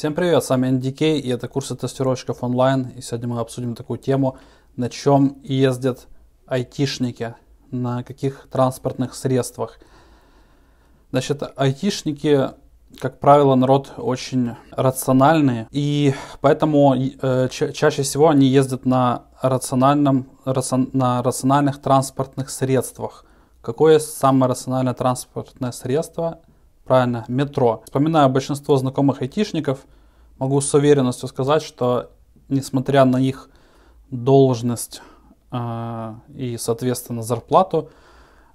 Всем привет, с вами NDK и это курсы тестировщиков онлайн. И сегодня мы обсудим такую тему, на чем ездят айтишники, на каких транспортных средствах. Значит, айтишники, как правило, народ очень рациональный, и поэтому э, ча- чаще всего они ездят на, рациональном, рацион- на рациональных транспортных средствах. Какое самое рациональное транспортное средство? правильно, метро. Вспоминая большинство знакомых айтишников, могу с уверенностью сказать, что несмотря на их должность э, и, соответственно, зарплату,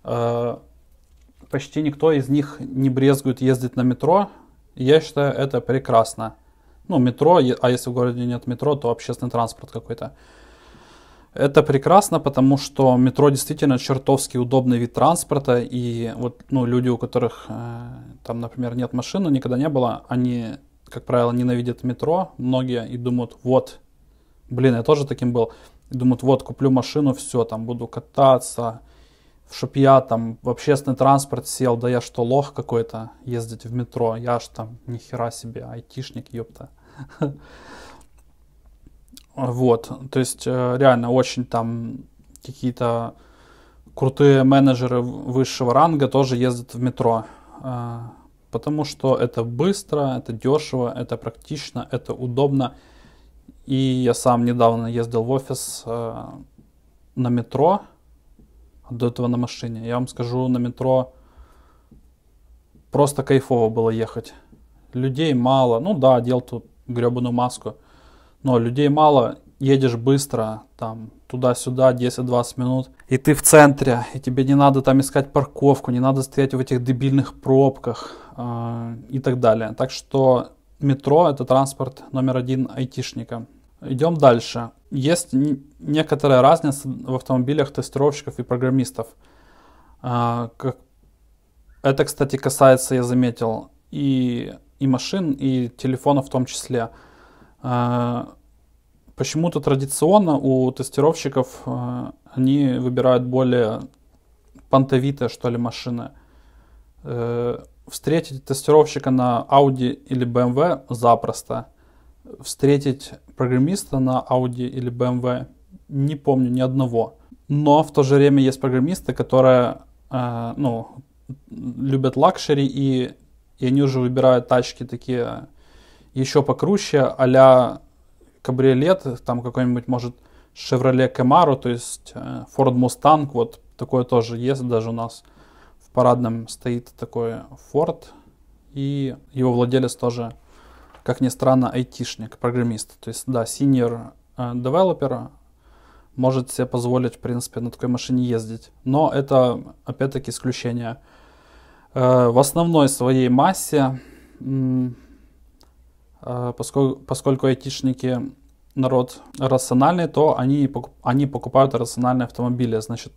э, почти никто из них не брезгует ездить на метро. Я считаю, это прекрасно. Ну, метро, а если в городе нет метро, то общественный транспорт какой-то. Это прекрасно, потому что метро действительно чертовски удобный вид транспорта, и вот ну, люди, у которых э, там, например, нет машины, никогда не было, они, как правило, ненавидят метро, многие и думают, вот, блин, я тоже таким был, и думают, вот, куплю машину, все, там буду кататься, чтоб я там в общественный транспорт сел, да я что, лох какой-то ездить в метро, я ж там нихера себе, айтишник, ёпта. Вот, то есть э, реально очень там какие-то крутые менеджеры высшего ранга тоже ездят в метро, э, потому что это быстро, это дешево, это практично, это удобно. И я сам недавно ездил в офис э, на метро, до этого на машине. Я вам скажу, на метро просто кайфово было ехать. Людей мало. Ну да, одел тут гребаную маску но людей мало, едешь быстро, там, туда-сюда, 10-20 минут, и ты в центре, и тебе не надо там искать парковку, не надо стоять в этих дебильных пробках э, и так далее. Так что метро – это транспорт номер один айтишника. Идем дальше. Есть некоторая разница в автомобилях тестировщиков и программистов. А, это, кстати, касается, я заметил, и, и машин, и телефонов в том числе – а, почему-то традиционно у тестировщиков а, они выбирают более понтовитые, что ли, машины. Э, встретить тестировщика на Audi или BMW запросто. Встретить программиста на Audi или BMW не помню ни одного. Но в то же время есть программисты, которые э, ну, любят лакшери, и, и они уже выбирают тачки такие еще покруче, а кабриолет, там какой-нибудь, может, Chevrolet Camaro, то есть э, Ford Mustang, вот такое тоже есть, даже у нас в парадном стоит такой Ford, и его владелец тоже, как ни странно, айтишник, программист, то есть, да, senior э, developer, может себе позволить, в принципе, на такой машине ездить. Но это, опять-таки, исключение. Э, в основной своей массе Э, поскольку, поскольку айтишники народ рациональный, то они, они покупают рациональные автомобили. Значит,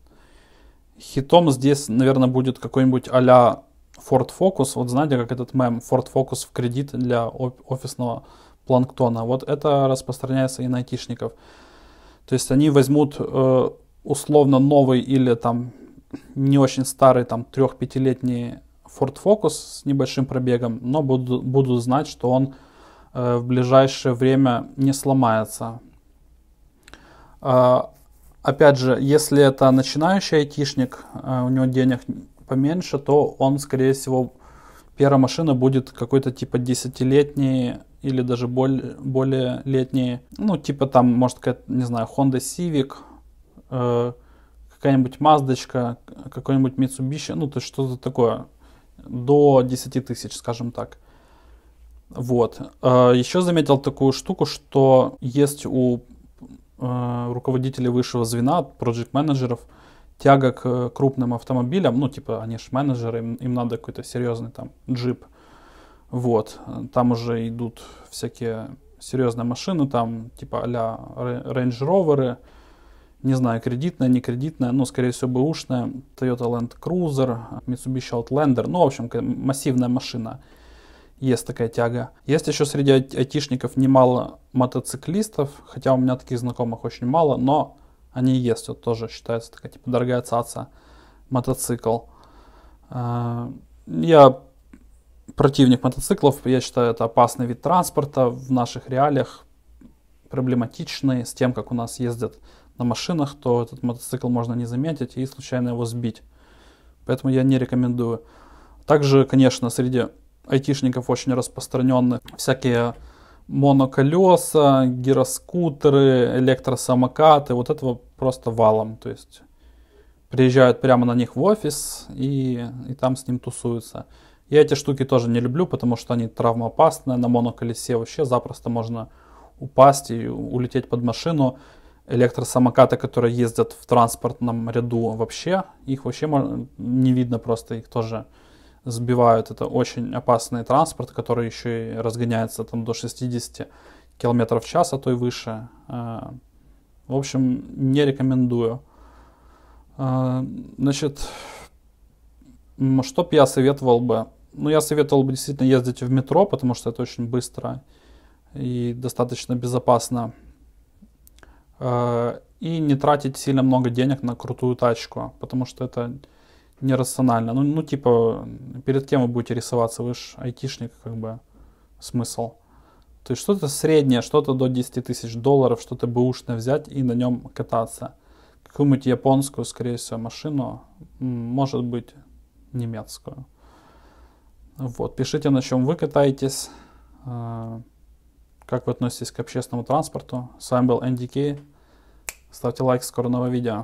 хитом здесь, наверное, будет какой-нибудь а-ля Ford Focus. Вот знаете, как этот мем Ford Focus в кредит для офисного планктона. Вот это распространяется и на айтишников. То есть они возьмут э, условно новый или там не очень старый, там 3-5-летний Ford Focus с небольшим пробегом, но будут, будут знать, что он Э, в ближайшее время не сломается. Э, опять же, если это начинающий айтишник, э, у него денег поменьше, то он, скорее всего, первая машина будет какой-то типа десятилетний или даже более, более летний, ну, типа там, может, какая-то, не знаю, Honda Civic, какая-нибудь Маздочка, какой-нибудь Mitsubishi, ну, то есть что-то такое, до 10 тысяч, скажем так. Вот. А, Еще заметил такую штуку, что есть у э, руководителей высшего звена, проект-менеджеров, тяга к э, крупным автомобилям, ну, типа, они же менеджеры, им, им надо какой-то серьезный там джип. Вот, там уже идут всякие серьезные машины, там, типа, а-ля Range Rover, не знаю, кредитная, не кредитная, ну, скорее всего, бэушная, Toyota Land Cruiser, Mitsubishi Outlander, ну, в общем, массивная машина. Есть такая тяга. Есть еще среди айтишников немало мотоциклистов, хотя у меня таких знакомых очень мало, но они есть. Вот тоже считается такая типа дорогая цаца мотоцикл. А, я противник мотоциклов, я считаю это опасный вид транспорта в наших реалиях, проблематичный с тем, как у нас ездят на машинах, то этот мотоцикл можно не заметить и случайно его сбить. Поэтому я не рекомендую. Также, конечно, среди айтишников очень распространены всякие моноколеса, гироскутеры, электросамокаты, вот этого просто валом, то есть приезжают прямо на них в офис и, и там с ним тусуются. Я эти штуки тоже не люблю, потому что они травмоопасные на моноколесе вообще запросто можно упасть и улететь под машину. Электросамокаты, которые ездят в транспортном ряду вообще, их вообще не видно просто, их тоже сбивают. Это очень опасный транспорт, который еще и разгоняется там до 60 км в час, а то и выше. А, в общем, не рекомендую. А, значит, что бы я советовал бы? Ну, я советовал бы действительно ездить в метро, потому что это очень быстро и достаточно безопасно. А, и не тратить сильно много денег на крутую тачку, потому что это нерационально. Ну, ну, типа, перед кем вы будете рисоваться? Вы же айтишник, как бы, смысл. То есть что-то среднее, что-то до 10 тысяч долларов, что-то бэушное взять и на нем кататься. Какую-нибудь японскую, скорее всего, машину, может быть, немецкую. Вот, пишите, на чем вы катаетесь, э, как вы относитесь к общественному транспорту. С вами был NDK. Ставьте лайк, скоро новое видео.